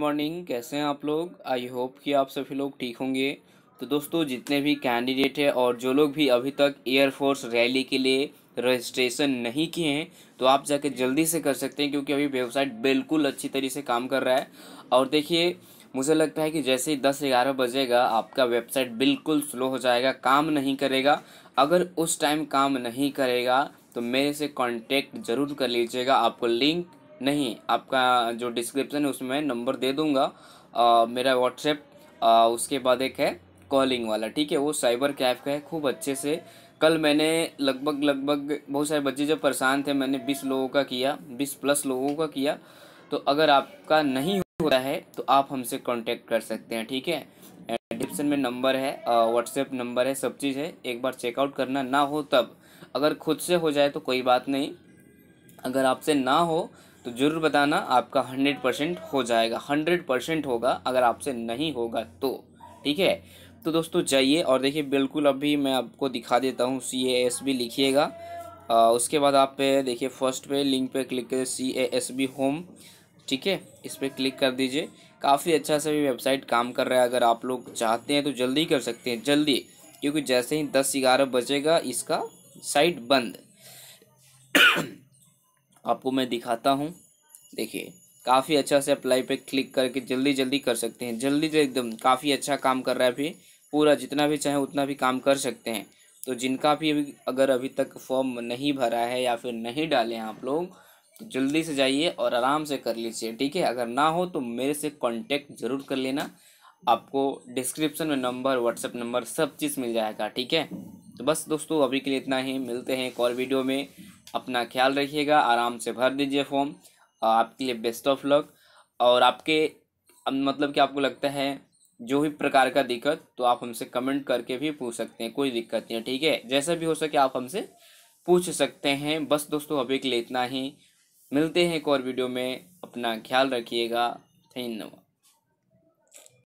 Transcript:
morning कैसे हैं आप लोग आई होप कि आप सभी लोग ठीक होंगे तो दोस्तों जितने भी कैंडिडेट हैं और जो लोग भी अभी तक एयरफोर्स रैली के लिए रजिस्ट्रेशन नहीं किए हैं तो आप जाके जल्दी से कर सकते हैं क्योंकि अभी वेबसाइट बिल्कुल अच्छी तरीके से काम कर रहा है और देखिए मुझे लगता है कि जैसे ही दस ग्यारह बजेगा आपका वेबसाइट बिल्कुल स्लो हो जाएगा काम नहीं करेगा अगर उस टाइम काम नहीं करेगा तो मेरे से कांटेक्ट ज़रूर कर लीजिएगा आपको लिंक नहीं आपका जो डिस्क्रिप्शन है उसमें मैं नंबर दे दूँगा मेरा व्हाट्सएप उसके बाद एक है कॉलिंग वाला ठीक है वो साइबर कैफ का है खूब अच्छे से कल मैंने लगभग लगभग बहुत सारे बच्चे जब परेशान थे मैंने बीस लोगों का किया बीस प्लस लोगों का किया तो अगर आपका नहीं होता है तो आप हमसे कांटेक्ट कर सकते हैं ठीक है डिस्क्रिप्शन में नंबर है व्हाट्सएप नंबर है सब चीज़ है एक बार चेकआउट करना ना हो तब अगर खुद से हो जाए तो कोई बात नहीं अगर आपसे ना हो तो ज़रूर बताना आपका हंड्रेड परसेंट हो जाएगा हंड्रेड परसेंट होगा अगर आपसे नहीं होगा तो ठीक है तो दोस्तों जाइए और देखिए बिल्कुल अभी मैं आपको दिखा देता हूँ सी ए एस बी लिखिएगा उसके बाद आप पे देखिए फर्स्ट पे लिंक पे क्लिक करें C A S B home ठीक है इस पर क्लिक कर दीजिए काफ़ी अच्छा सा भी वेबसाइट काम कर रहा है अगर आप लोग चाहते हैं तो जल्दी कर सकते हैं जल्दी क्योंकि जैसे ही दस ग्यारह बजेगा इसका साइट बंद आपको मैं दिखाता हूँ देखिए काफ़ी अच्छा से अप्लाई पे क्लिक करके जल्दी जल्दी कर सकते हैं जल्दी जल्दी तो एकदम काफ़ी अच्छा काम कर रहा है अभी पूरा जितना भी चाहे उतना भी काम कर सकते हैं तो जिनका भी अभी अगर अभी तक फॉर्म नहीं भरा है या फिर नहीं डाले हैं आप लोग तो जल्दी से जाइए और आराम से कर लीजिए ठीक है अगर ना हो तो मेरे से कॉन्टेक्ट ज़रूर कर लेना आपको डिस्क्रिप्शन में नंबर व्हाट्सएप नंबर सब चीज़ मिल जाएगा ठीक है तो बस दोस्तों अभी के लिए इतना ही मिलते हैं एक और वीडियो में अपना ख्याल रखिएगा आराम से भर दीजिए फॉर्म आपके लिए बेस्ट ऑफ लक और आपके मतलब कि आपको लगता है जो भी प्रकार का दिक्कत तो आप हमसे कमेंट करके भी पूछ सकते हैं कोई दिक्कत नहीं है ठीक है जैसा भी हो सके आप हमसे पूछ सकते हैं बस दोस्तों अभी के लिए इतना ही मिलते हैं एक और वीडियो में अपना ख्याल रखिएगा धन्यवाद